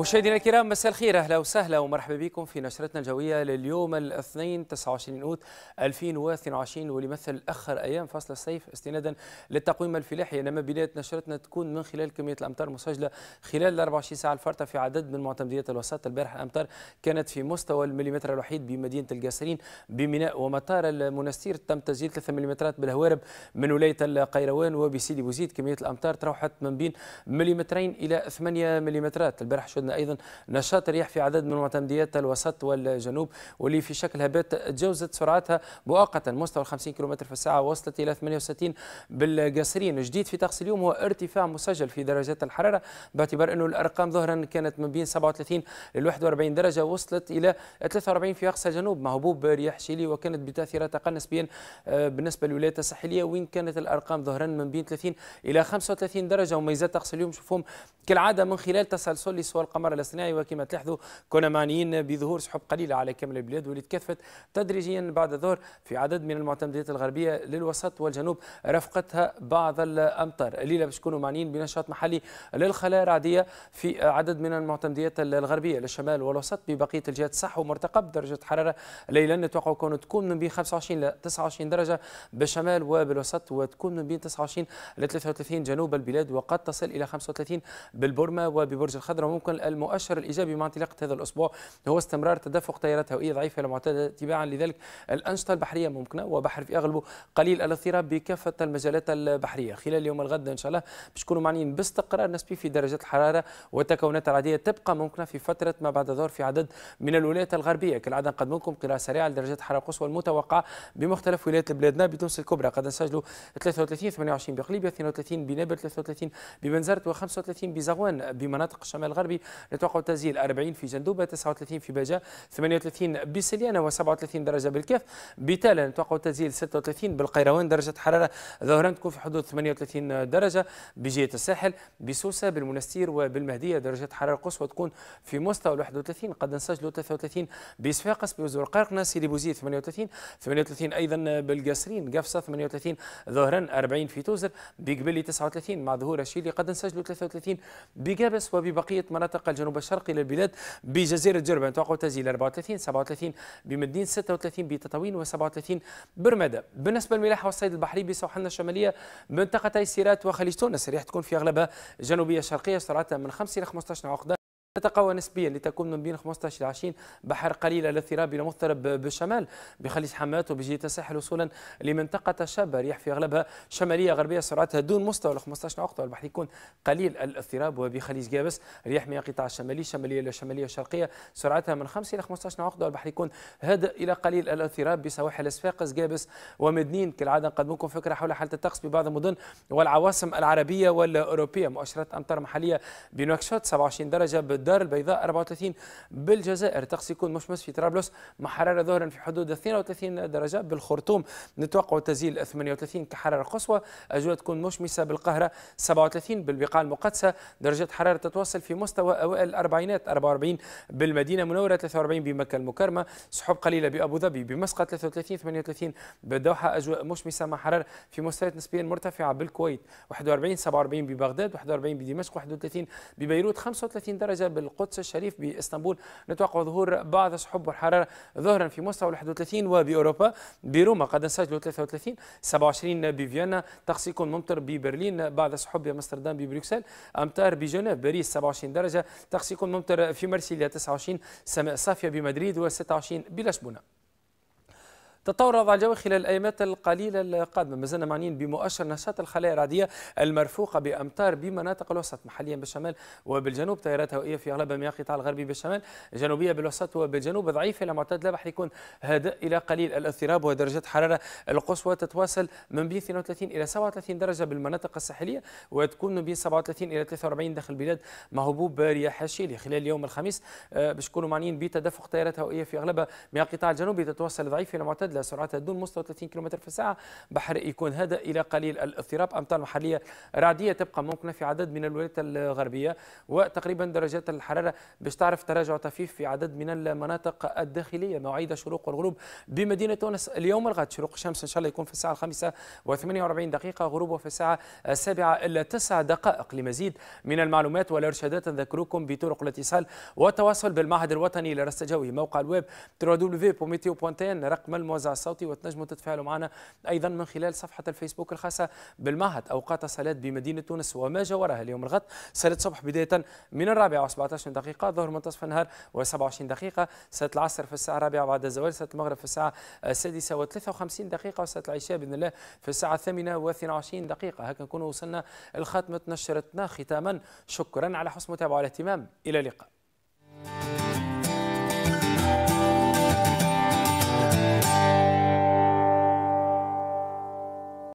مشاهدينا الكرام مساء الخير اهلا وسهلا ومرحبا بكم في نشرتنا الجويه لليوم الاثنين 29 اوت 2022 ولمثل اخر ايام فصل الصيف استنادا للتقويم الفلاحي انما بدايه نشرتنا تكون من خلال كميه الامطار المسجله خلال ال 24 ساعه الفارطه في عدد من معتمديات الوسط البارحه الامطار كانت في مستوى المليمتر الوحيد بمدينه القاسرين بميناء ومطار المنستير تم تسجيل 3 مليمترات بالهوارب من ولايه القيروان وبسيدي بوزيد كميه الامطار تراوحت من بين مليمترين الى 8 مليمترات البارح شدنا ايضا نشاط رياح في عدد من معتمديات الوسط والجنوب واللي في شكل هبات تجاوزت سرعتها مؤقتا مستوى 50 كم في الساعه وصلت الى 68 بالقصرين جديد في طقس اليوم هو ارتفاع مسجل في درجات الحراره باعتبار انه الارقام ظهرا كانت ما بين 37 ل 41 درجه وصلت الى 43 في اقصى جنوب مهبوب برياح رياح شيلي وكانت بتاثيرات اقل نسبيا آه، بالنسبه للولايات الساحليه وين كانت الارقام ظهرا من بين 30 الى 35 درجه وميزات طقس اليوم شوفهم كالعاده من خلال تسلسل لسوى القمر القمر الاصطناعي وكما تلاحظوا كنا معنيين بظهور سحب قليله على كامل البلاد واللي تكثفت تدريجيا بعد الظهر في عدد من المعتمدات الغربيه للوسط والجنوب رفقتها بعض الامطار الليله باش نكونوا معنيين بنشاط محلي للخلايا الرعديه في عدد من المعتمدات الغربيه للشمال والوسط ببقيه الجهات صح ومرتقب درجه حراره ليلا نتوقع كون تكون من بين 25 ل 29 درجه بالشمال وبالوسط وتكون من بين 29 ل 33 جنوب البلاد وقد تصل الى 35 بالبرمه وببرج الخضر وممكن المؤشر الإيجابي مع انطلاقة هذا الأسبوع هو استمرار تدفق تيارات هوائية ضعيفة المعتادة تباعا لذلك الأنشطة البحرية ممكنة وبحر في أغلبه قليل الاضطراب بكافة المجالات البحرية خلال يوم الغد إن شاء الله باش يكونوا معنيين باستقرار نسبي في درجات الحرارة والتكونات العادية تبقى ممكنة في فترة ما بعد الظهر في عدد من الولايات الغربية كالعادة نقدم لكم قراءة سريعة لدرجات الحرارة القصوى المتوقعة بمختلف ولايات بلادنا بتونس الكبرى قد نسجلوا 33 28 بقليبية 32 بنابل 33 بمنزرت و35 بزغوان بمناطق الشمال الغربي نتوقع تسجيل 40 في جندوبة 39 في باجة 38 بسليانة و37 درجة بالكاف بتالا نتوقع تسجيل 36 بالقيروان درجة حرارة ظهرا تكون في حدود 38 درجة بجهة الساحل بسوسة بالمنستير وبالمهدية درجة حرارة قصوى تكون في مستوى 31 قد نسجلوا 33 بصفاقس بوزور قرقنة سيدي بوزيد 38 38 أيضا بالقصرين قفصة 38 ظهرا 40 في توزر بقبلي 39 مع ظهور الشيلي قد نسجلوا 33 بقابس وببقية مناطق الجنوب الشرقي للبلاد بجزيرة جربان توقع تسجيل 34 37 بمدين 36 بتطاوين و37 برمادة بالنسبة للملاحة والصيد البحري بسوحلنا الشمالية منطقتي سيرات وخليج تونس الرياح تكون في أغلبها جنوبية شرقية سرعتها من 5 إلى 15 عقدة تتقوى نسبيا لتكون من بين 15 إلى 20 بحر قليل الاضطراب الى مضطرب بالشمال بخليج حمات وبجهة الساحل وصولا لمنطقه شابه رياح في اغلبها شماليه غربيه سرعتها دون مستوى ال 15 نقطه والبحر يكون قليل الاضطراب وبخليج جابس رياح من القطاع الشمالي شماليه الى شماليه شرقيه سرعتها من 5 الى 15 نقطه والبحر يكون هادئ الى قليل الاضطراب بسواحل صفاقس جابس ومدنين كالعاده نقدمكم فكره حول حاله الطقس ببعض المدن والعواصم العربيه والاوروبيه مؤشرات امطار محليه بنواكشوت 27 درجه الدار البيضاء 34 بالجزائر طقس يكون مشمس في طرابلس مع حراره ظهرا في حدود 32 درجه بالخرطوم نتوقع تزيل 38 كحراره قصوى اجواء تكون مشمسه بالقاهره 37 بالبقاع المقدسه درجات حراره تتوصل في مستوى اوائل الاربعينات 44 بالمدينه المنوره 43 بمكه المكرمه سحب قليله بابو ظبي بمسقط 33 38 بالدوحه اجواء مشمسه مع حراره في مستويات نسبيا مرتفعه بالكويت 41 47 ببغداد 41 بدمشق 31 ببيروت 35 درجه بالقدس الشريف باسطنبول نتوقع ظهور بعض السحب والحراره ظهرا في مستوى 31 وباوروبا بروما قد نسجلوا 33 27 بفيينا يكون ممطر ببرلين بعض السحب بامستردام ببروكسل امطار بجنيف باريس 27 درجه يكون ممطر في مرسيليا 29 سماء صافيه بمدريد و26 بلشبونه تطور الوضع الجوي خلال الأيامات القليلة القادمة مازلنا معنيين بمؤشر نشاط الخلايا الرعدية المرفوقة بأمطار بمناطق الوسط محليا بالشمال وبالجنوب تيارات هوائية في أغلبها مياه القطاع الغربي بالشمال جنوبية بالوسط وبالجنوب ضعيفة إلى معتدلة راح يكون هادئ إلى قليل الاضطراب ودرجات حرارة القصوى تتواصل من بين 32 إلى 37 درجة بالمناطق الساحلية وتكون من بين 37 إلى 43 داخل البلاد مع هبوب رياح الشيلي خلال يوم الخميس آه، باش نكونوا معنيين بتدفق تيارات هوائية في أغلبها مياه القطاع الجنوبي تتواصل ضعيفة إلى معتدلة سرعتها دون مستوى 30 كم في الساعة بحر يكون هذا إلى قليل الاضطراب أمطار محلية رعدية تبقى ممكنة في عدد من الولايات الغربية وتقريبا درجات الحرارة باش تعرف تراجع طفيف في عدد من المناطق الداخلية مواعيد الشروق والغروب بمدينة تونس اليوم الغد شروق الشمس إن شاء الله يكون في الساعة الخامسة و48 دقيقة غروبه في الساعة السابعة إلا تسع دقائق لمزيد من المعلومات والإرشادات نذكركم بطرق الاتصال والتواصل بالمعهد الوطني للرصد الجوي موقع الويب www.meteo.tn رقم الموز الموزع الصوتي وتنجموا تتفاعلوا معنا أيضا من خلال صفحة الفيسبوك الخاصة بالمعهد أوقات صلاة بمدينة تونس وما جاورها اليوم الغد صلاة الصبح بداية من الرابعة و17 دقيقة ظهر منتصف النهار و27 دقيقة صلاة العصر في الساعة الرابعة بعد الزوال صلاة المغرب في الساعة السادسة و53 دقيقة وصلاة العشاء بإذن الله في الساعة الثامنة و22 دقيقة هكا نكون وصلنا الخاتمة نشرتنا ختاما شكرا على حسن المتابعة والاهتمام إلى اللقاء